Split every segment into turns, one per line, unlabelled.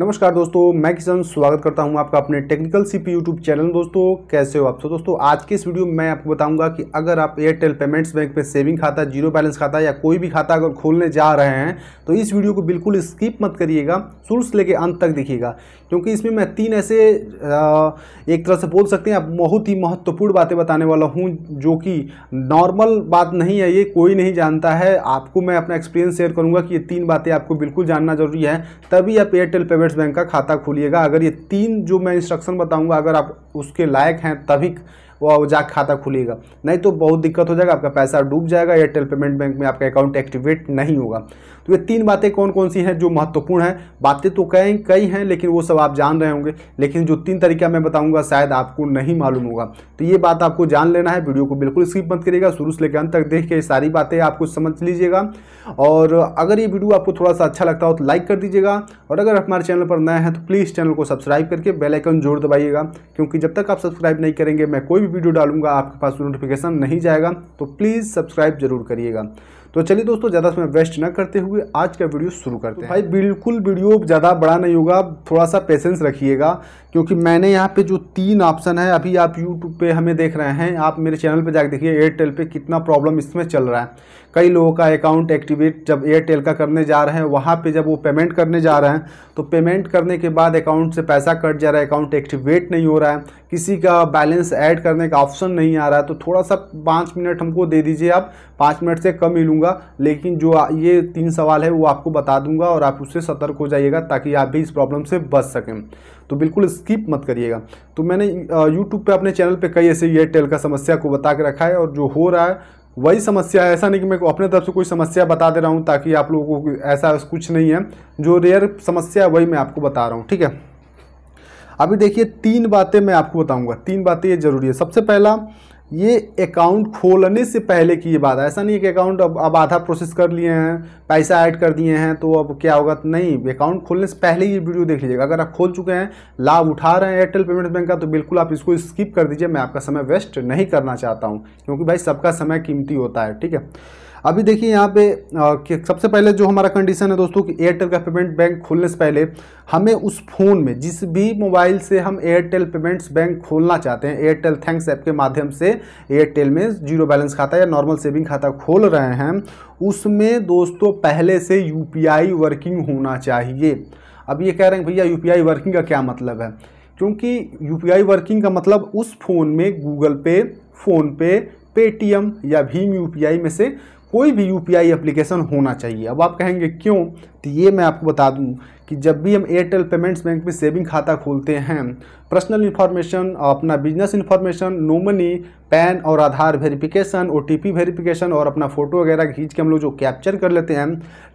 नमस्कार दोस्तों मैं किशन स्वागत करता हूं आपका अपने टेक्निकल सीपी यूट्यूब चैनल में दोस्तों कैसे हो आप सब तो दोस्तों आज के इस वीडियो में मैं आपको बताऊंगा कि अगर आप एयरटेल पेमेंट्स बैंक में सेविंग खाता जीरो बैलेंस खाता या कोई भी खाता अगर खोलने जा रहे हैं तो इस वीडियो को बिल्कुल स्किप मत करिएगा शुरू से लेकर अंत तक देखिएगा क्योंकि इसमें मैं तीन ऐसे एक तरह से बोल सकते हैं आप बहुत ही महत्वपूर्ण बातें बताने वाला हूँ जो कि नॉर्मल बात नहीं है ये कोई नहीं जानता है आपको मैं अपना एक्सपीरियंस शेयर करूँगा कि ये तीन बातें आपको बिल्कुल जानना जरूरी है तभी आप एयरटेल पेमेंट पेमेंट्स बैंक का खाता खोलिएगा अगर ये तीन जो मैं इंस्ट्रक्शन बताऊंगा अगर आप उसके लायक हैं तभी वो जा खाता खुलेगा नहीं तो बहुत दिक्कत हो जाएगा आपका पैसा डूब जाएगा एयरटेल पेमेंट बैंक में आपका अकाउंट एक्टिवेट नहीं होगा तो ये तीन बातें कौन कौन सी हैं जो महत्वपूर्ण हैं बातें तो कई कई हैं लेकिन वो सब आप जान रहे होंगे लेकिन जो तीन तरीका मैं बताऊंगा शायद आपको नहीं मालूम होगा तो ये बात आपको जान लेना है वीडियो को बिल्कुल स्किप मत करिएगा शुरू से लेकर अंत तक देख के सारी बातें आपको समझ लीजिएगा और अगर ये वीडियो आपको थोड़ा सा अच्छा लगता हो तो लाइक कर दीजिएगा और अगर हमारे चैनल पर नए हैं तो प्लीज़ चैनल को सब्सक्राइब करके बेलाइकन जोड़ दबाइएगा क्योंकि जब तक आप सब्सक्राइब नहीं करेंगे मैं कोई भी वीडियो डालूंगा आपके पास नोटिफिकेशन नहीं जाएगा तो प्लीज़ सब्सक्राइब जरूर करिएगा तो चलिए दोस्तों ज़्यादा समय वेस्ट ना करते हुए आज का वीडियो शुरू करते तो हैं भाई बिल्कुल वीडियो ज़्यादा बड़ा नहीं होगा थोड़ा सा पेशेंस रखिएगा क्योंकि मैंने यहाँ पे जो तीन ऑप्शन है अभी आप यूट्यूब पे हमें देख रहे हैं आप मेरे चैनल पे जाकर देखिए एयरटेल पे कितना प्रॉब्लम इसमें चल रहा है कई लोगों का अकाउंट एक्टिवेट जब एयरटेल का करने जा रहे हैं वहाँ पर जब वो पेमेंट करने जा रहे हैं तो पेमेंट करने के बाद अकाउंट से पैसा कट जा रहा है अकाउंट एक्टिवेट नहीं हो रहा है किसी का बैलेंस ऐड करने का ऑप्शन नहीं आ रहा है तो थोड़ा सा पाँच मिनट हमको दे दीजिए आप पाँच मिनट से कम ही लूँगा दूंगा लेकिन जो ये तीन सवाल है वो आपको बता दूंगा और आप उससे सतर्क हो जाइएगा ताकि आप भी इस प्रॉब्लम से बच सकें तो बिल्कुल स्किप मत करिएगा तो मैंने यूट्यूब पे अपने चैनल पे कई ऐसे एयरटेल का समस्या को बता के रखा है और जो हो रहा है वही समस्या है ऐसा नहीं कि मैं अपने तरफ से कोई समस्या बता दे रहा हूँ ताकि आप लोगों को ऐसा कुछ नहीं है जो रेयर समस्या है वही मैं आपको बता रहा हूँ ठीक है अभी देखिए तीन बातें मैं आपको बताऊंगा तीन बातें ये जरूरी है सबसे पहला ये अकाउंट खोलने से पहले की ये बात है ऐसा नहीं है कि अकाउंट अब अब आधा प्रोसेस कर लिए हैं पैसा ऐड कर दिए हैं तो अब क्या होगा नहीं अकाउंट खोलने से पहले ये वीडियो देख लीजिएगा अगर आप खोल चुके हैं लाभ उठा रहे हैं एयरटेल पेमेंट्स बैंक का तो बिल्कुल आप इसको स्किप कर दीजिए मैं आपका समय वेस्ट नहीं करना चाहता हूँ क्योंकि भाई सबका समय कीमती होता है ठीक है अभी देखिए यहाँ पे सबसे पहले जो हमारा कंडीशन है दोस्तों कि एयरटेल का पेमेंट बैंक खोलने से पहले हमें उस फ़ोन में जिस भी मोबाइल से हम एयरटेल पेमेंट्स बैंक खोलना चाहते हैं एयरटेल थैंक्स ऐप के माध्यम से एयरटेल में जीरो बैलेंस खाता या नॉर्मल सेविंग खाता खोल रहे हैं उसमें दोस्तों पहले से यू वर्किंग होना चाहिए अब ये कह रहे हैं भैया यू वर्किंग का क्या मतलब है क्योंकि यू वर्किंग का मतलब उस फ़ोन में गूगल पे फ़ोनपे पेटीएम या भीम यू में से कोई भी यूपीआई एप्लीकेशन होना चाहिए अब आप कहेंगे क्यों तो ये मैं आपको बता दूं कि जब भी हम एयरटेल पेमेंट्स बैंक में सेविंग खाता खोलते हैं पर्सनल इन्फॉर्मेशन अपना business information nominee PAN और Aadhaar verification O T verification और अपना फोटो वगैरह खींच के हम लोग जो कैप्चर कर लेते हैं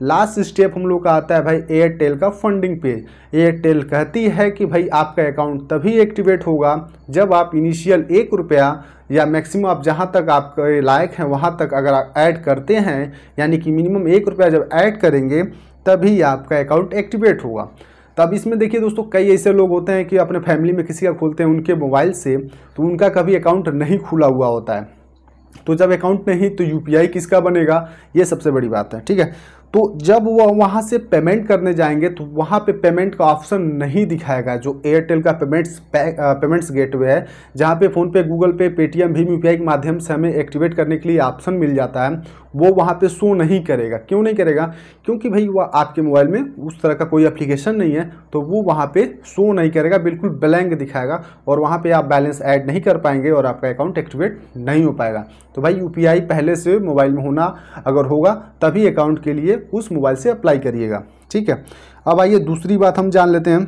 लास्ट स्टेप हम लोग का आता है भाई एयरटेल का फंडिंग पेज एयरटेल कहती है कि भाई आपका अकाउंट तभी एक्टिवेट होगा जब आप इनिशियल एक रुपया या मैक्सिमम आप जहाँ तक आपके लायक हैं वहाँ तक अगर आप ऐड करते हैं यानी कि मिनिमम एक रुपया जब ऐड करेंगे तभी आपका अकाउंट एक्टिवेट होगा तो अब इसमें देखिए दोस्तों कई ऐसे लोग होते हैं कि अपने फैमिली में किसी का खोलते हैं उनके मोबाइल से तो उनका कभी अकाउंट नहीं खुला हुआ होता है तो जब अकाउंट नहीं तो यूपीआई किसका बनेगा ये सबसे बड़ी बात है ठीक है तो जब वह वहाँ से पेमेंट करने जाएंगे तो वहाँ पे पेमेंट का ऑप्शन नहीं दिखाएगा जो एयरटेल का पेमेंट्स पेमेंट्स गेटवे है जहाँ पे फ़ोनपे गूगल पे पेटीएम भीम यू के माध्यम से हमें एक्टिवेट करने के लिए ऑप्शन मिल जाता है वो वहाँ पे शो नहीं करेगा क्यों नहीं करेगा क्योंकि भाई वह आपके मोबाइल में उस तरह का कोई एप्लीकेशन नहीं है तो वो वहाँ पर शो नहीं करेगा बिल्कुल ब्लैंक दिखाएगा और वहाँ पर आप बैलेंस ऐड नहीं कर पाएंगे और आपका अकाउंट एक्टिवेट नहीं हो पाएगा तो भाई यू पहले से मोबाइल में होना अगर होगा तभी अकाउंट के लिए उस मोबाइल से अप्लाई करिएगा ठीक है अब आइए दूसरी बात हम जान लेते हैं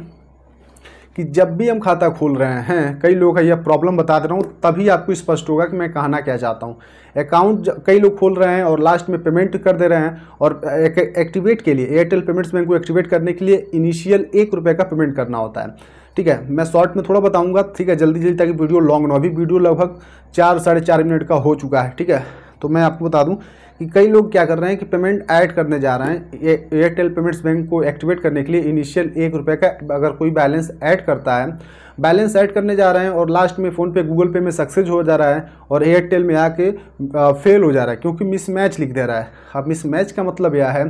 कि जब भी हम खाता खोल रहे हैं कई लोग है यह प्रॉब्लम बता दे रहा हूँ तभी आपको स्पष्ट होगा कि मैं कहना क्या चाहता हूँ अकाउंट कई लोग खोल रहे हैं और लास्ट में पेमेंट कर दे रहे हैं और एक, एक्टिवेट के लिए एयरटेल पेमेंट्स बैंक को एक्टिवेट करने के लिए इनिशियल एक रुपये का पेमेंट करना होता है ठीक है मैं शॉर्ट में थोड़ा बताऊंगा ठीक है जल्दी जल्दी ताकि वीडियो लॉन्ग ना अभी वीडियो लगभग चार साढ़े चार मिनट का हो चुका है ठीक है तो मैं आपको बता दूं कि कई लोग क्या कर रहे हैं कि पेमेंट ऐड करने जा रहे हैं एयरटेल पेमेंट्स बैंक को एक्टिवेट करने के लिए इनिशियल एक रुपये का अगर कोई बैलेंस ऐड करता है बैलेंस ऐड करने जा रहे हैं और लास्ट में फ़ोनपे गूगल पे में सक्सेस हो जा रहा है और एयरटेल में आके फेल हो जा रहा है क्योंकि मिसमैच लिख दे रहा है अब मिसमैच का मतलब यह है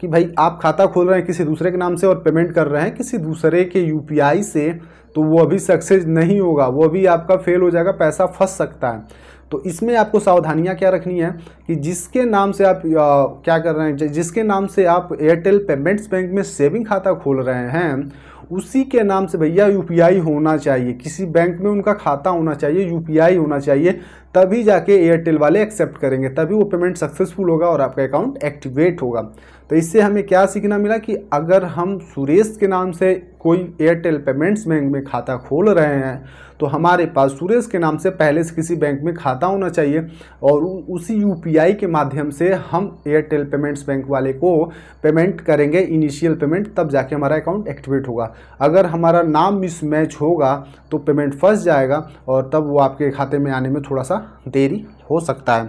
कि भाई आप खाता खोल रहे हैं किसी दूसरे के नाम से और पेमेंट कर रहे हैं किसी दूसरे के यू से तो वो अभी सक्सेस नहीं होगा वो अभी आपका फेल हो जाएगा पैसा फंस सकता है तो इसमें आपको सावधानियाँ क्या रखनी है कि जिसके नाम से आप आ, क्या कर रहे हैं जिसके नाम से आप एयरटेल पेमेंट्स बैंक में सेविंग खाता खोल रहे हैं उसी के नाम से भैया यूपीआई होना चाहिए किसी बैंक में उनका खाता होना चाहिए यूपीआई होना चाहिए तभी जाके एयरटेल वाले एक्सेप्ट करेंगे तभी वो पेमेंट सक्सेसफुल होगा और आपका अकाउंट एक्टिवेट होगा तो इससे हमें क्या सीखना मिला कि अगर हम सुरेश के नाम से कोई एयरटेल पेमेंट्स बैंक में खाता खोल रहे हैं तो हमारे पास सुरेश के नाम से पहले से किसी बैंक में खाता होना चाहिए और उसी यू के माध्यम से हम एयरटेल पेमेंट्स बैंक वाले को पेमेंट करेंगे इनिशियल पेमेंट तब जाके हमारा अकाउंट एक्टिवेट होगा अगर हमारा नाम मिसमैच होगा तो पेमेंट फंस जाएगा और तब वो आपके खाते में आने में थोड़ा सा देरी हो सकता है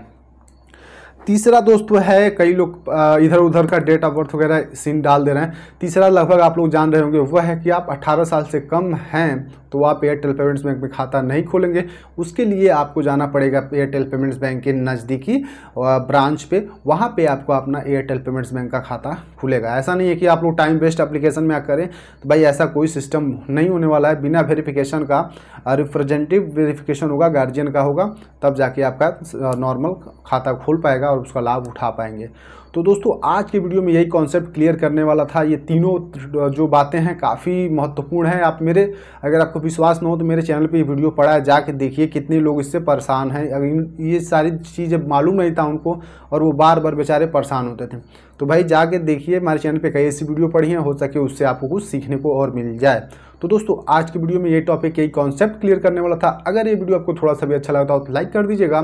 तीसरा दोस्तों तो है कई लोग इधर उधर का डेट ऑफ बर्थ वगैरह सीन डाल दे रहे हैं तीसरा लगभग आप लोग जान रहे होंगे वह है कि आप 18 साल से कम हैं तो आप एयरटेल पेमेंट्स बैंक में खाता नहीं खोलेंगे उसके लिए आपको जाना पड़ेगा एयरटेल पेमेंट्स बैंक के नज़दीकी ब्रांच पे वहाँ पे आपको अपना एयरटेल पेमेंट्स बैंक का खाता खुलेगा ऐसा नहीं है कि आप लोग टाइम वेस्ट अप्लीकेशन में करें तो भाई ऐसा कोई सिस्टम नहीं होने वाला है बिना वेरीफिकेशन का रिप्रेजेंटेटिव वेरीफिकेशन होगा गार्जियन का होगा तब जाके आपका नॉर्मल खाता खोल पाएगा और उसका लाभ उठा पाएंगे तो दोस्तों आज के वीडियो में यही कॉन्सेप्ट क्लियर करने वाला था ये तीनों जो बातें हैं काफ़ी महत्वपूर्ण हैं आप मेरे अगर आपको विश्वास न हो तो मेरे चैनल पे ये वीडियो पड़ा है जाके देखिए कितने लोग इससे परेशान हैं अगर ये सारी अब मालूम नहीं था उनको और वो बार बार बेचारे परेशान होते थे तो भाई जाके देखिए हमारे चैनल पर कई ऐसी वीडियो पढ़ी हैं हो सके उससे आपको कुछ सीखने को और मिल जाए तो दोस्तों आज की वीडियो में ये टॉपिक यही कॉन्सेप्ट क्लियर करने वाला था अगर ये वीडियो आपको थोड़ा सा भी अच्छा हो तो लाइक कर दीजिएगा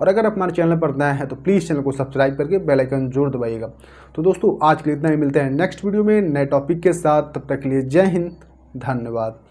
और अगर आप हमारे चैनल पर नया है तो प्लीज़ चैनल को सब्सक्राइब करके बेलाइकन जोर दबाइएगा तो दोस्तों आज के लिए इतना ही मिलते हैं नेक्स्ट वीडियो में नए टॉपिक के साथ तब तक के लिए जय हिंद धन्यवाद